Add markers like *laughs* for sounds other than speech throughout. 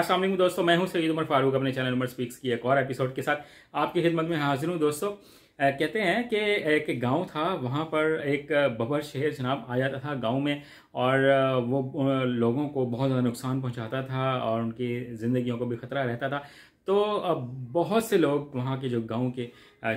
असल दोस्तों मैं हूं सईद उमर फारूक अपने चैनल उमर स्पीक्स की एक और एपिसोड के साथ आपकी खिदमत में हाजिर हूं दोस्तों कहते हैं कि एक गांव था वहाँ पर एक बबर शेर जनाब आ जाता था गांव में और वो लोगों को बहुत ज़्यादा नुकसान पहुंचाता था और उनकी ज़िंदगियों को भी ख़तरा रहता था तो बहुत से लोग वहाँ के जो गांव के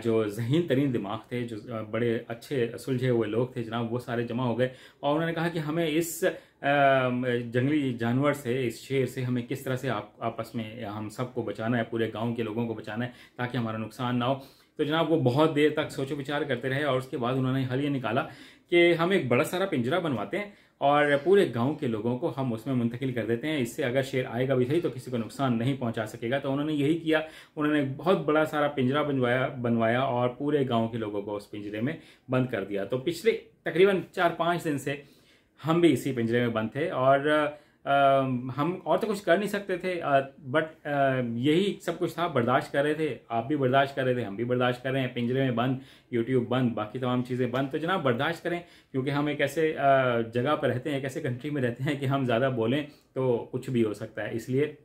जो जहन तरीन दिमाग थे जो बड़े अच्छे सुलझे हुए लोग थे जनाब वो सारे जमा हो गए और उन्होंने कहा कि हमें इस जंगली जानवर से इस शेर से हमें किस तरह से आप आपस में हम सबको बचाना है पूरे गांव के लोगों को बचाना है ताकि हमारा नुकसान ना हो तो जनाब वो बहुत देर तक सोचो विचार करते रहे और उसके बाद उन्होंने हल ये निकाला कि हम एक बड़ा सारा पिंजरा बनवाते हैं और पूरे गांव के लोगों को हम उसमें मुंतकिल कर देते हैं इससे अगर शेर आएगा भी सही तो किसी को नुकसान नहीं पहुंचा सकेगा तो उन्होंने यही किया उन्होंने बहुत बड़ा सारा पिंजरा बनवाया बनवाया और पूरे गांव के लोगों को उस पिंजरे में बंद कर दिया तो पिछले तकरीबन चार पाँच दिन से हम भी इसी पिंजरे में बंद थे और हम और तो कुछ कर नहीं सकते थे बट यही सब कुछ था बर्दाश्त कर रहे थे आप भी बर्दाश्त कर रहे थे हम भी बर्दाश्त कर रहे हैं पिंजरे में बंद यूट्यूब बंद बाकी तमाम चीज़ें बंद तो जनाब बर्दाश्त करें क्योंकि हम एक ऐसे जगह पर रहते हैं एक ऐसे कंट्री में रहते हैं कि हम ज़्यादा बोलें तो कुछ भी हो सकता है इसलिए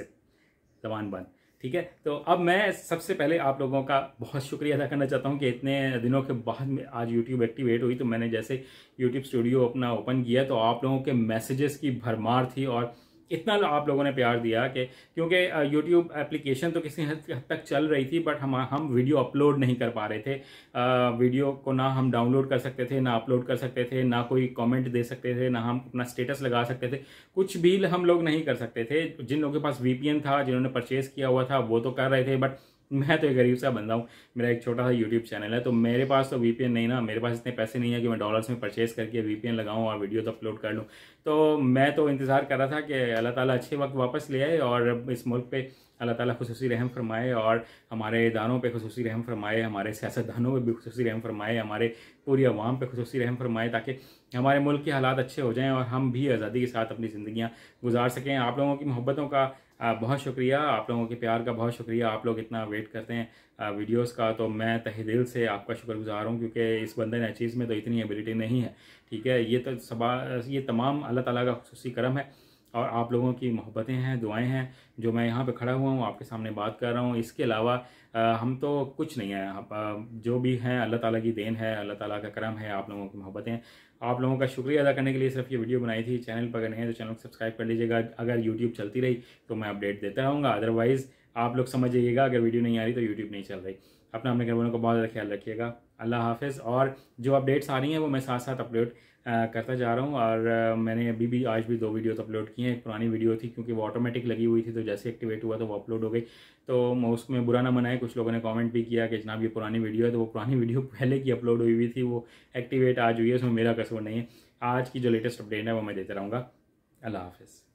जबान बंद ठीक है तो अब मैं सबसे पहले आप लोगों का बहुत शुक्रिया अदा करना चाहता हूँ कि इतने दिनों के बाद आज यूट्यूब एक्टिवेट हुई तो मैंने जैसे यूट्यूब स्टूडियो अपना ओपन किया तो आप लोगों के मैसेजेस की भरमार थी और इतना आप लोगों ने प्यार दिया कि क्योंकि यूट्यूब एप्लीकेशन तो किसी हद तक चल रही थी बट हम हम वीडियो अपलोड नहीं कर पा रहे थे आ, वीडियो को ना हम डाउनलोड कर सकते थे ना अपलोड कर सकते थे ना कोई कमेंट दे सकते थे ना हम अपना स्टेटस लगा सकते थे कुछ भी हम लोग नहीं कर सकते थे जिन लोगों के पास वी था जिन्होंने परचेज़ किया हुआ था वो तो कर रहे थे बट मैं तो एक गरीब सा बंदा हूँ मेरा एक छोटा सा यूट्यूब चैनल है तो मेरे पास तो वी नहीं ना मेरे पास इतने पैसे नहीं है कि मैं डॉलर्स में परचेज़ करके वी पी एन लगाऊँ और वीडियोज़ तो अपलोड कर लूँ तो मैं तो इंतज़ार कर रहा था कि अल्लाह ताला अच्छे वक्त वापस ले आए और इस मुल्क पे अल्लाह ताला खसूस रहम फरमाए और हमारे इदारों पे खसूस रहम फरमाए हमारे सियासतदानों पे भी खसूस रहम फरमाए हमारे पूरी आवाम पे खसूस रहम फरमाए ताकि हमारे मुल्क के हालात अच्छे हो जाएँ और हम भी आज़ादी के साथ अपनी ज़िंदियाँ गुजार सकें आप लोगों की मोहब्बतों का बहुत शुक्रिया आप लोगों के प्यार का बहुत शुक्रिया आप लोग इतना वेट करते हैं वीडियोस का तो मैं तहे दिल से आपका शुक्रगुजार हूँ क्योंकि इस बंदे ने चीज़ में तो इतनी एबिलिटी नहीं है ठीक है ये तो सबा ये तमाम अल्लाह ताला का खसूसी करम है और आप लोगों की मोहब्बतें हैं दुआएं हैं जो मैं यहाँ पे खड़ा हुआ हूँ आपके सामने बात कर रहा हूँ इसके अलावा हम तो कुछ नहीं है जो भी हैं अल्लाह ताला की देन है अल्लाह ताला का करम है आप लोगों की मोहब्बतें आप लोगों का शुक्रिया अदा करने के लिए सिर्फ ये वीडियो बनाई थी चैनल पर अगर नहीं है तो चैनल को सब्सक्राइब कर लीजिएगा अगर यूट्यूब चलती रही तो मैं अपडेट देता रहूँगा अदरवाइज़ आप लोग समझ जाइएगा अगर वीडियो नहीं आ रही तो यूट्यूब नहीं चल रही अपना अपने घर वालों का बहुत ज़्यादा ख्याल रखिएगा अल्लाह हाफिज़ और जो अपडेट्स आ रही हैं वो मैं साथ साथ अपलोड करता जा रहा हूँ और मैंने अभी भी आज भी दो वीडियोस अपलोड किए हैं एक पुरानी वीडियो थी क्योंकि वो ऑटोमेटिक लगी हुई थी तो जैसे एक्टिवेट हुआ तो वो अपलोड हो गई तो मैं उसमें बुरा ना मनाए कुछ लोगों ने कमेंट भी किया कि जनाब ये पुरानी वीडियो है तो वो पुरानी वीडियो *laughs* पहले की अपलोड हुई हुई थी वो एक्टिवेट आज हुई है उसमें मेरा कसूर नहीं है आज की जो लेटेस्ट अपडेट है वो मैं देते रहूँगा अल्लाह हाफिज़